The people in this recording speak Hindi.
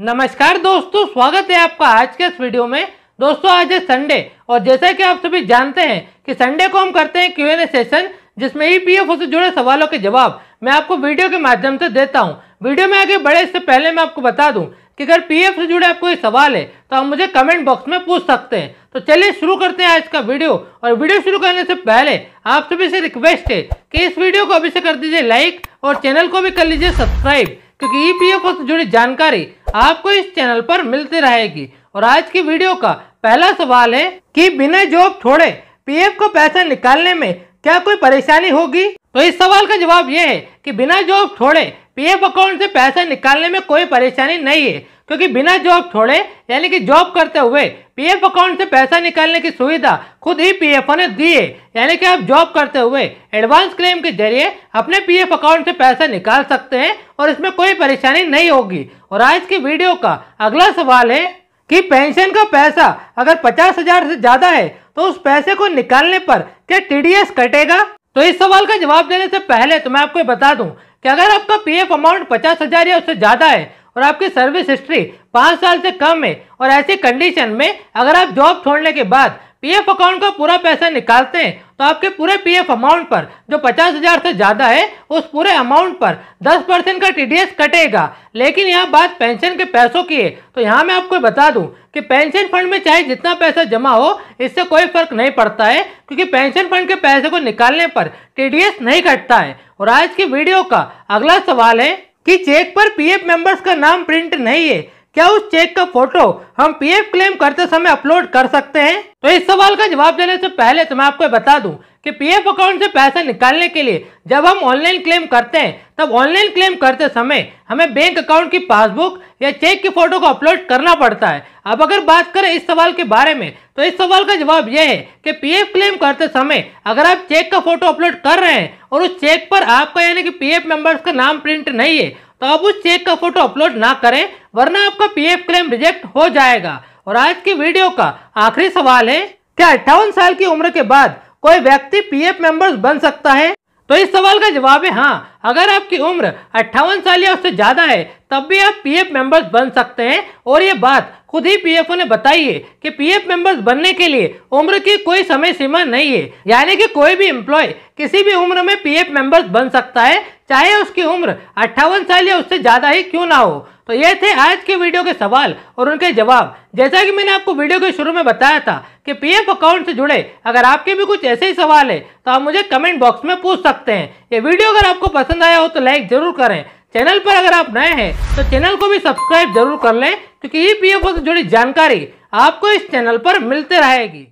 नमस्कार दोस्तों स्वागत है आपका आज के इस वीडियो में दोस्तों आज है संडे और जैसा कि आप सभी जानते हैं कि संडे को हम करते हैं क्यू एन ए सेशन जिसमें ई पी एफ से जुड़े सवालों के जवाब मैं आपको वीडियो के माध्यम से देता हूं वीडियो में आगे बढ़े इससे पहले मैं आपको बता दूं कि अगर पी एफ से जुड़े आपको कोई सवाल है तो आप मुझे कमेंट बॉक्स में पूछ सकते हैं तो चलिए शुरू करते हैं आज का वीडियो और वीडियो शुरू करने से पहले आप सभी से रिक्वेस्ट है कि इस वीडियो को अभी से कर दीजिए लाइक और चैनल को भी कर लीजिए सब्सक्राइब क्योंकि ई पी एफ से जुड़ी जानकारी आपको इस चैनल पर मिलती रहेगी और आज की वीडियो का पहला सवाल है कि बिना जॉब छोड़े पीएफ को पैसा निकालने में क्या कोई परेशानी होगी तो इस सवाल का जवाब ये है कि बिना जॉब छोड़े पीएफ अकाउंट से पैसा निकालने में कोई परेशानी नहीं है क्योंकि बिना जॉब छोड़े यानी कि जॉब करते हुए पीएफ अकाउंट से पैसा निकालने की सुविधा खुद ही पीएफओ ने दी है यानी कि आप जॉब करते हुए एडवांस क्लेम के जरिए अपने पीएफ अकाउंट से पैसा निकाल सकते हैं और इसमें कोई परेशानी नहीं होगी और आज की वीडियो का अगला सवाल है कि पेंशन का पैसा अगर पचास हजार से ज़्यादा है तो उस पैसे को निकालने पर क्या टीडीएस कटेगा तो इस सवाल का जवाब देने से पहले तो मैं आपको बता दूं कि अगर आपका पीएफ अमाउंट पचास हज़ार या उससे ज़्यादा है और आपकी सर्विस हिस्ट्री पाँच साल से कम है और ऐसी कंडीशन में अगर आप जॉब छोड़ने के बाद पीएफ अकाउंट का पूरा पैसा निकालते हैं तो आपके पूरे पीएफ अमाउंट पर जो पचास हजार से ज़्यादा है उस पूरे अमाउंट पर दस परसेंट का टीडीएस कटेगा लेकिन यहाँ बात पेंशन के पैसों की है तो यहाँ मैं आपको बता दूं कि पेंशन फंड में चाहे जितना पैसा जमा हो इससे कोई फर्क नहीं पड़ता है क्योंकि पेंशन फंड के पैसे को निकालने पर टी नहीं कटता है और आज की वीडियो का अगला सवाल है कि चेक पर पीएफ मेंबर्स का नाम प्रिंट नहीं है क्या उस चेक का फोटो हम पीएफ क्लेम करते समय अपलोड कर सकते हैं तो इस सवाल का जवाब देने से पहले तो मैं आपको बता दूं कि पीएफ अकाउंट से पैसा निकालने के लिए जब हम ऑनलाइन क्लेम करते हैं तब ऑनलाइन क्लेम करते समय हमें बैंक अकाउंट की पासबुक या चेक की फोटो को अपलोड करना पड़ता है अब अगर बात करें इस सवाल के बारे में तो इस सवाल का जवाब यह है कि पीएफ क्लेम करते समय अगर आप चेक का फोटो अपलोड कर रहे हैं और उस चेक पर आपका यानी कि पीएफ मेंबर्स का नाम प्रिंट नहीं है तो आप उस चेक का फोटो अपलोड ना करें वरना आपका पीएफ क्लेम रिजेक्ट हो जाएगा और आज की वीडियो का आखिरी सवाल है क्या अट्ठावन साल की उम्र के बाद कोई व्यक्ति पीएफ मेंबर्स बन सकता है तो इस सवाल का जवाब है हाँ अगर आपकी उम्र अट्ठावन साल या उससे ज़्यादा है तब भी आप पीएफ मेंबर्स बन सकते हैं और ये बात खुद ही पीएफओ ने बताई है कि पीएफ मेंबर्स बनने के लिए उम्र की कोई समय सीमा नहीं है यानी कि कोई भी एम्प्लॉय किसी भी उम्र में पीएफ मेंबर्स बन सकता है चाहे उसकी उम्र अट्ठावन साल या उससे ज़्यादा ही क्यों ना हो तो ये थे आज के वीडियो के सवाल और उनके जवाब जैसा कि मैंने आपको वीडियो के शुरू में बताया था कि पीएफ अकाउंट से जुड़े अगर आपके भी कुछ ऐसे ही सवाल है तो आप मुझे कमेंट बॉक्स में पूछ सकते हैं ये वीडियो अगर आपको पसंद आया हो तो लाइक जरूर करें चैनल पर अगर आप नए हैं तो चैनल को भी सब्सक्राइब जरूर कर लें क्योंकि ई पी से जुड़ी जानकारी आपको इस चैनल पर मिलते रहेगी